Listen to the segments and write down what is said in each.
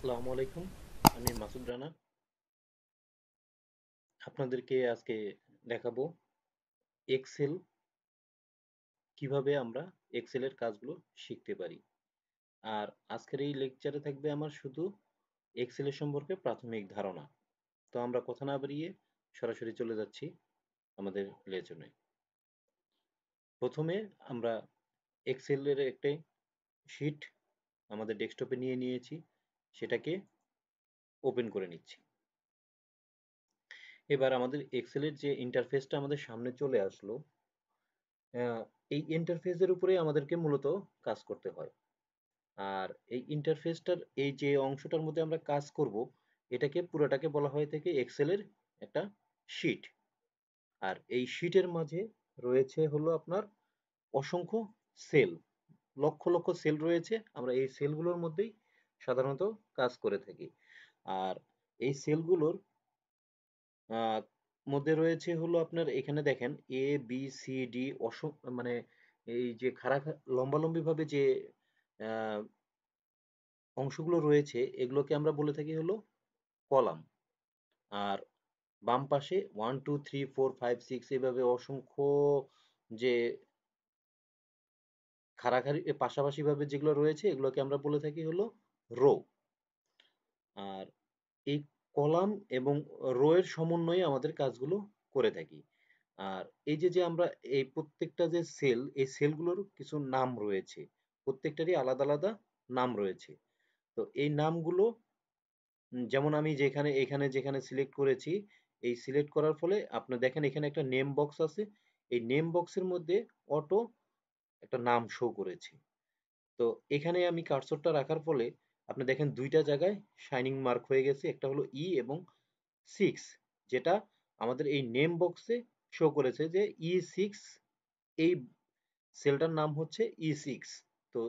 আসসালামু আলাইকুম আমি মাসুদ রানা আপনাদেরকে আজকে দেখাবো এক্সেল কিভাবে আমরা এক্সেলের কাজগুলো শিখতে পারি আর আজকের এই লেকচারে থাকবে আমার শুধু এক্সেলের সম্পর্কে প্রাথমিক ধারণা তো আমরা কথা না বেরিয়ে সরাসরি চলে যাচ্ছি আমাদের লেচনে প্রথমে আমরা এক্সেলের একটা শিট আমাদের ডেস্কটপে নিয়ে নিয়েছি সেটাকে ওপেন করে নিচ্ছি এবার আমাদের এক্সেলের যে ইন্টারফেসটা আমাদের সামনে চলে আসলো এই ইন্টারফেসের উপরে আমাদেরকে মূলত কাজ করতে হয় আর এই ইন্টারফেসটার এই যে অংশটার মধ্যে আমরা কাজ করব এটাকে পুরোটাকে বলা হয় থেকে এক্সেলের একটা শিট আর এই শিটের মাঝে রয়েছে হলো আপনার অসংখ্য সেল লক্ষ লক্ষ সেল রয়েছে আমরা এই সেলগুলোর মধ্যেই সাধারণত কাজ করে থাকি আর এই সেলগুলোর মধ্যে রয়েছে হলো আপনার এখানে দেখেন এ বি সি ডি মানে এই যে খাড়া লম্বালম্বিভাবে ভাবে যে অংশগুলো রয়েছে এগুলোকে আমরা বলে থাকি হলো কলাম আর বাম পাশে one two three four five six এভাবে অসংখ্য যে খাড়াখাড়ি পাশাপাশি ভাবে যেগুলো রয়েছে এগুলোকে আমরা বলে থাকি হলো রো আর এই কলাম এবং রো এর সমন্বয়ে আমাদের কাজগুলো করে থাকি আর এই যে যে আমরা এই প্রত্যেকটা যে সেল এই সেলগুলোর কিছু নাম রয়েছে প্রত্যেকটারই আলাদা আলাদা নাম রয়েছে তো এই নামগুলো যেমন আমি যেখানে এখানে যেখানে সিলেক্ট করেছি এই সিলেক্ট করার ফলে আপনি দেখেন এখানে একটা নেম বক্স আছে এই নেম বক্সের মধ্যে অটো একটা নাম শো করেছে তো এখানে আমি কার্সরটা রাখার ফলে আপনি দেখেন দুইটা জায়গায় শাইনিং মার্ক হয়ে গেছে একটা হলো ই e এবং সিক্স যেটা আমাদের এই নেম বক্সে শো করেছে যে ই e সিক্স এই সেলটার নাম হচ্ছে ই e সিক্স তো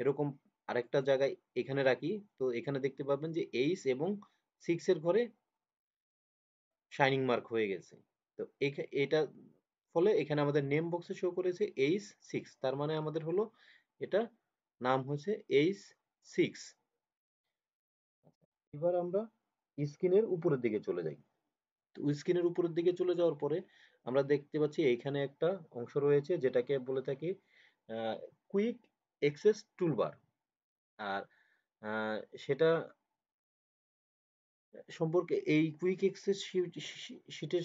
এরকম আরেকটা জায়গায় এখানে রাখি তো এখানে দেখতে পাবেন যে এইস এবং সিক্স এর ঘরে শাইনিং মার্ক হয়ে গেছে তো এটা ফলে এখানে আমাদের নেম বক্সে শো করেছে এইস সিক্স তার মানে আমাদের হলো এটা নাম হচ্ছে এইস সিক্স এবার আমরা স্ক্রিনের উপরের দিকে চলে যাই স্ক্রিনের উপরের দিকে চলে যাওয়ার পরে আমরা দেখতে পাচ্ছি এখানে একটা অংশ রয়েছে যেটাকে বলে থাকি কুইক এক্সেস টুলবার আর সেটা সম্পর্কে এই কুইক এক্সেস শিটের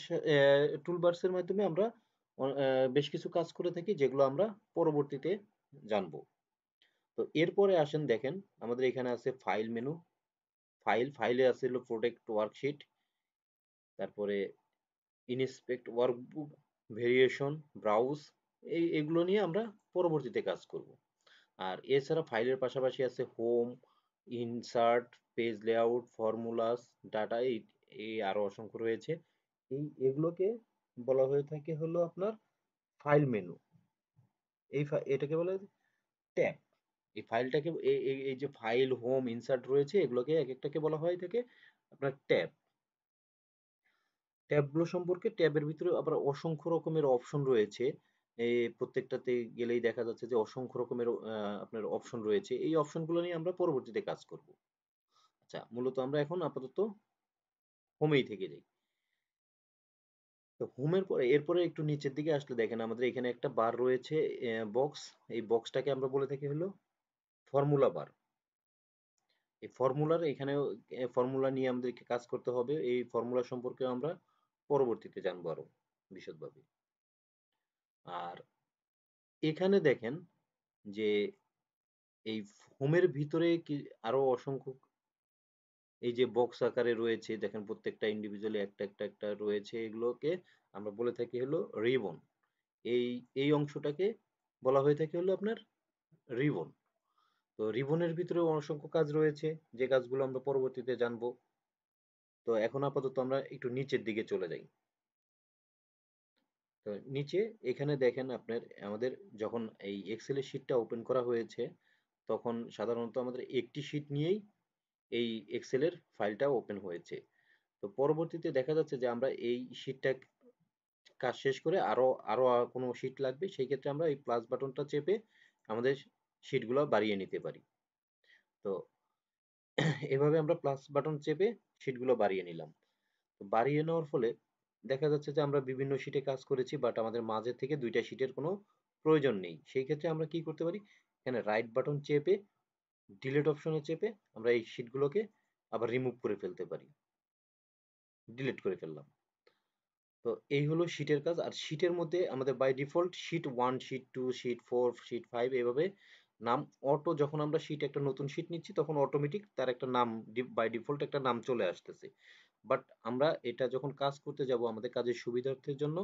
টুলবার্সের মাধ্যমে আমরা বেশ কিছু কাজ করে থাকি যেগুলো আমরা পরবর্তীতে জানব তো এরপরে আসেন দেখেন আমাদের এখানে আছে ফাইল মেনু ফাইল ফাইলে আছে হলো প্রোটেক্ট ওয়ার্কশিট তারপরে ইনস্পেক্ট ওয়ার্কবুক ভেরিয়েশন ব্রাউজ এই এগুলো নিয়ে আমরা পরবর্তীতে কাজ করব আর এছাড়া ফাইলের পাশাপাশি আছে home insert page layout formulas data এই এই আরও অসংখ্য রয়েছে এই এগুলোকে বলা হয়ে থাকে হলো আপনার ফাইল মেনু এই এটাকে বলে ট্যাব এই ফাইলটাকে এই যে ফাইল হোম ইনসার্ট রয়েছে এগুলোকে এক একটাকে বলা হয় থাকে আপনার ট্যাব ট্যাবগুলো সম্পর্কে ট্যাবের ভিতরে আবার অসংখ্য রকমের অপশন রয়েছে প্রত্যেকটাতে গেলেই দেখা যাচ্ছে যে অসংখ্য রকমের আপনার অপশন রয়েছে এই অপশনগুলো নিয়ে আমরা পরবর্তীতে কাজ করব আচ্ছা মূলত আমরা এখন আপাতত হোমেই থেকে যাই তো হোমের পরে এরপরে একটু নিচের দিকে আসলে দেখেন আমাদের এখানে একটা বার রয়েছে বক্স এই বক্সটাকে আমরা বলে থাকি হলো ফর্মুলা বার এই ফর্মুলার এখানে ফর্মুলা নিয়ে আমাদেরকে কাজ করতে হবে এই ফর্মুলা সম্পর্কে আমরা পরবর্তীতে জানবো আরো বিশদভাবে আর এখানে দেখেন যে এই হোমের ভিতরে কি আরো অসংখ্য এই যে বক্স আকারে রয়েছে দেখেন প্রত্যেকটা ইন্ডিভিজুয়ালি একটা একটা একটা রয়েছে এগুলোকে আমরা বলে থাকি হলো রিবন এই এই অংশটাকে বলা হয়ে থাকে হলো আপনার রিবন তো রিবনের ভিতরে অসংখ্য কাজ রয়েছে যে কাজগুলো আমরা পরবর্তীতে জানব তো এখন আপাতত আমরা একটু নিচের দিকে চলে যাই তো নিচে এখানে দেখেন আপনার আমাদের যখন এই এক্সেলের শিটটা ওপেন করা হয়েছে তখন সাধারণত আমাদের একটি শিট নিয়েই এই এক্সেলের ফাইলটা ওপেন হয়েছে তো পরবর্তীতে দেখা যাচ্ছে যে আমরা এই শিটটা কাজ শেষ করে আরো আরো কোনো শিট লাগবে সেই ক্ষেত্রে আমরা এই প্লাস বাটনটা চেপে আমাদের শিটগুলো বাড়িয়ে নিতে পারি তো এভাবে আমরা প্লাস বাটন চেপে শিটগুলো বাড়িয়ে নিলাম তো বাড়িয়ে নেওয়ার ফলে দেখা যাচ্ছে যে আমরা বিভিন্ন শিটে কাজ করেছি বাট আমাদের মাঝে থেকে দুইটা শিটের কোনো প্রয়োজন নেই সেই ক্ষেত্রে আমরা কি করতে পারি এখানে রাইট বাটন চেপে ডিলেট অপশনে চেপে আমরা এই শিটগুলোকে আবার রিমুভ করে ফেলতে পারি ডিলিট করে ফেললাম তো এই হলো শিটের কাজ আর শিটের মধ্যে আমাদের by default sheet one sheet two sheet four sheet five এভাবে নাম অটো যখন আমরা শিট একটা নতুন শিট নিচ্ছি তখন অটোমেটিক তার একটা নাম বাই ডিফল্ট একটা নাম চলে আসতেছে বাট আমরা এটা যখন কাজ করতে যাব আমাদের কাজের সুবিধার্থের জন্য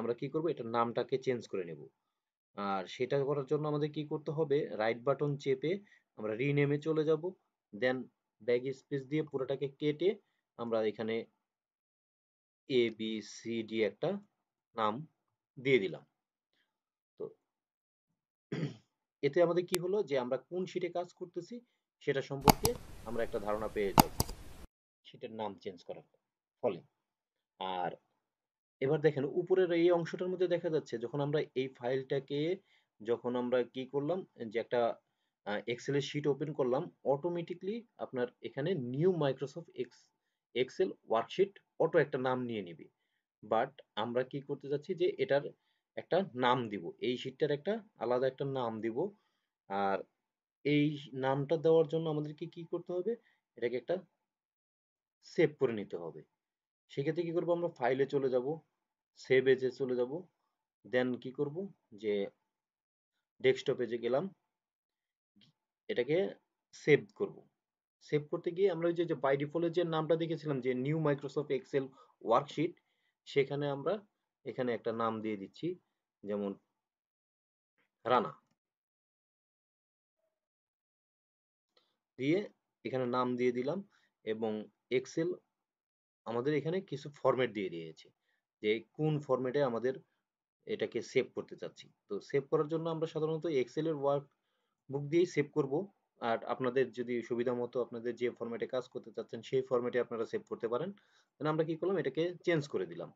আমরা কি করব এটা নামটাকে চেঞ্জ করে নেব আর সেটা করার জন্য আমাদের কি করতে হবে রাইট বাটন চেপে আমরা রিনেমে চলে যাব দেন ব্যাগ স্পেস দিয়ে পুরোটাকে কেটে আমরা এখানে এ বি সি ডি একটা নাম দিয়ে দিলাম এতে আমাদের কি হলো যে আমরা কোন শিটে কাজ করতেছি সেটা সম্পর্কে আমরা একটা ধারণা পেয়ে যাব শিটের নাম চেঞ্জ করার ফলে আর এবার দেখেন উপরের এই অংশটার মধ্যে দেখা যাচ্ছে যখন আমরা এই ফাইলটাকে যখন আমরা কি করলাম যে একটা এক্সেলের শিট ওপেন করলাম অটোমেটিকলি আপনার এখানে new Microsoft ex Excel worksheet auto একটা নাম নিয়ে নিবি বাট আমরা কি করতে যাচ্ছি যে এটার একটা নাম দিব এই শীটটার একটা আলাদা একটা নাম দিব আর এই নামটা দেওয়ার জন্য আমাদেরকে কি করতে হবে এটাকে একটা সেভ করে নিতে হবে সেক্ষেত্রে কি করব আমরা ফাইলে চলে যাব সেভ এজে চলে যাব দেন কি করব যে ডেস্কটপে যে গেলাম এটাকে সেভ করব সেভ করতে গিয়ে আমরা ওই যে বাই ডিফল্ট যে নামটা দেখেছিলাম যে নিউ মাইক্রোসফট এক্সেল ওয়ার্কশিট সেখানে আমরা এখানে একটা নাম দিয়ে দিচ্ছি যেমন রানা দিয়ে এখানে নাম দিয়ে দিলাম এবং এক্সেল আমাদের এখানে কিছু ফরম্যাট দিয়ে দিয়েছে যে কোন ফরম্যাটে আমাদের এটাকে সেভ করতে চাচ্ছি তো সেভ করার জন্য আমরা সাধারণত এক্সেলের ওয়ার্ক বুক দিয়েই সেভ করব আর আপনাদের যদি সুবিধা মতো আপনাদের যে ফরম্যাটে কাজ করতে চাচ্ছেন সেই ফরম্যাটে আপনারা সেভ করতে পারেন তাহলে আমরা কি করলাম এটাকে চেঞ্জ করে দিলাম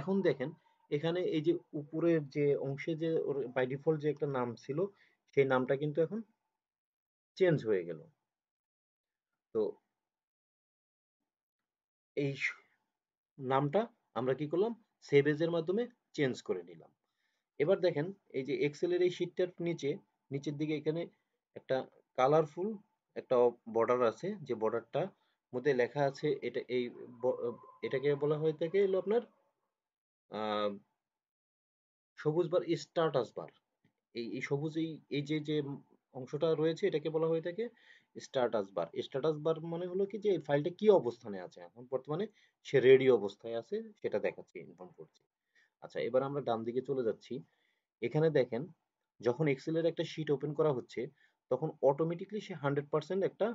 এখন দেখেন এখানে এই যে উপরের যে অংশে যে ওর বাই ডিফল্ট যে একটা নাম ছিল সেই নামটা কিন্তু এখন চেঞ্জ হয়ে গেল তো এই নামটা আমরা কি করলাম সেভেজের মাধ্যমে চেঞ্জ করে নিলাম এবার দেখেন এই যে এক্সেলের এই শীটটার নিচে নিচের দিকে এখানে একটা কালারফুল একটা বর্ডার আছে যে বর্ডারটা মধ্যে লেখা আছে এটা এই এটাকে বলা হয়ে থাকে হলো আপনার সবুজ বার স্ট্যাটাস বার এই এই সবুজ এই এই যে যে অংশটা রয়েছে এটাকে বলা হয়ে থাকে স্ট্যাটাস বার স্ট্যাটাস বার মানে হলো কি যে ফাইলটা কি অবস্থানে আছে এখন বর্তমানে সে রেডি অবস্থায় আছে সেটা দেখাচ্ছে ইনফর্ম করছে আচ্ছা এবার আমরা ডান দিকে চলে যাচ্ছি এখানে দেখেন যখন এক্সেলের একটা শিট ওপেন করা হচ্ছে তখন অটোমেটিকলি সে হান্ড্রেড পার্সেন্ট একটা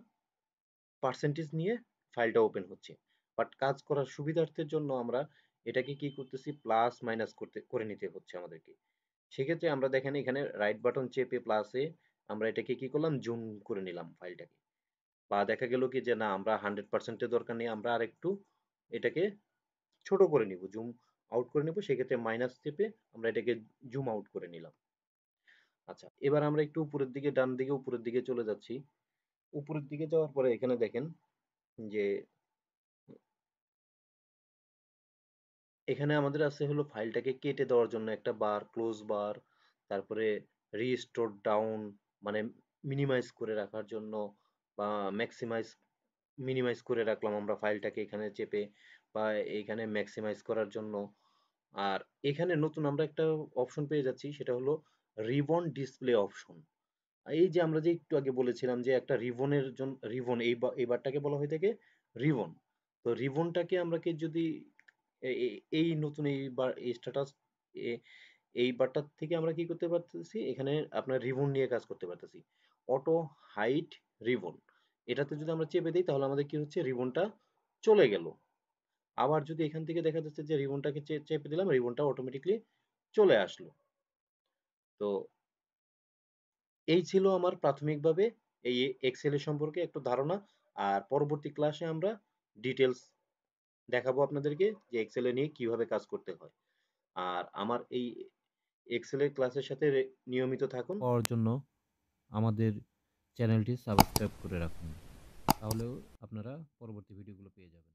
পার্সেন্টেজ নিয়ে ফাইলটা ওপেন হচ্ছে বাট কাজ করার সুবিধার্থের জন্য আমরা এটাকে কি করতেছি প্লাস মাইনাস করতে করে নিতে হচ্ছে আমাদেরকে সেক্ষেত্রে আমরা দেখেন এখানে রাইট বাটন চেপে প্লাসে আমরা এটাকে কি করলাম জুম করে নিলাম ফাইলটাকে বা দেখা গেল কি যে না আমরা হান্ড্রেড পার্সেন্টের দরকার নেই আমরা আর একটু এটাকে ছোট করে নিব জুম আউট করে নেবো সেক্ষেত্রে মাইনাস চেপে আমরা এটাকে জুম আউট করে নিলাম আচ্ছা এবার আমরা একটু উপরের দিকে ডান দিকে উপরের দিকে চলে যাচ্ছি উপরের দিকে যাওয়ার পরে এখানে দেখেন যে এখানে আমাদের আছে হলো ফাইলটাকে কেটে দেওয়ার জন্য একটা বার ক্লোজ বার তারপরে রিস্টোর ডাউন মানে মিনিমাইজ করে রাখার জন্য বা ম্যাক্সিমাইজ মিনিমাইজ করে রাখলাম আমরা ফাইলটাকে এখানে চেপে বা এখানে ম্যাক্সিমাইজ করার জন্য আর এখানে নতুন আমরা একটা অপশন পেয়ে যাচ্ছি সেটা হলো রিবন ডিসপ্লে অপশন এই যে আমরা যে একটু আগে বলেছিলাম যে একটা রিবনের জন্য রিবন এই বারটাকে বলা হয়ে থাকে রিবন তো রিবনটাকে আমরা কে যদি এই নতুন এই স্ট্যাটাস এই বারটার থেকে আমরা কি করতে পারতেছি এখানে আপনার রিবন নিয়ে কাজ করতে পারতেছি অটো হাইট রিবন এটাতে যদি আমরা চেপে দিই তাহলে আমাদের কি হচ্ছে রিবনটা চলে গেল আবার যদি এখান থেকে দেখা যাচ্ছে যে রিবনটাকে চেপে দিলাম রিবনটা অটোমেটিকলি চলে আসলো তো এই ছিল আমার প্রাথমিকভাবে এই এক্সেলের সম্পর্কে একটু ধারণা আর পরবর্তী ক্লাসে আমরা ডিটেলস দেখাবো আপনাদেরকে যে এক্সেলে নিয়ে কিভাবে কাজ করতে হয় আর আমার এই এক্সেলের ক্লাসের সাথে নিয়মিত থাকুন পাওয়ার জন্য আমাদের চ্যানেলটি সাবস্ক্রাইব করে রাখুন তাহলেও আপনারা পরবর্তী ভিডিওগুলো পেয়ে যাবেন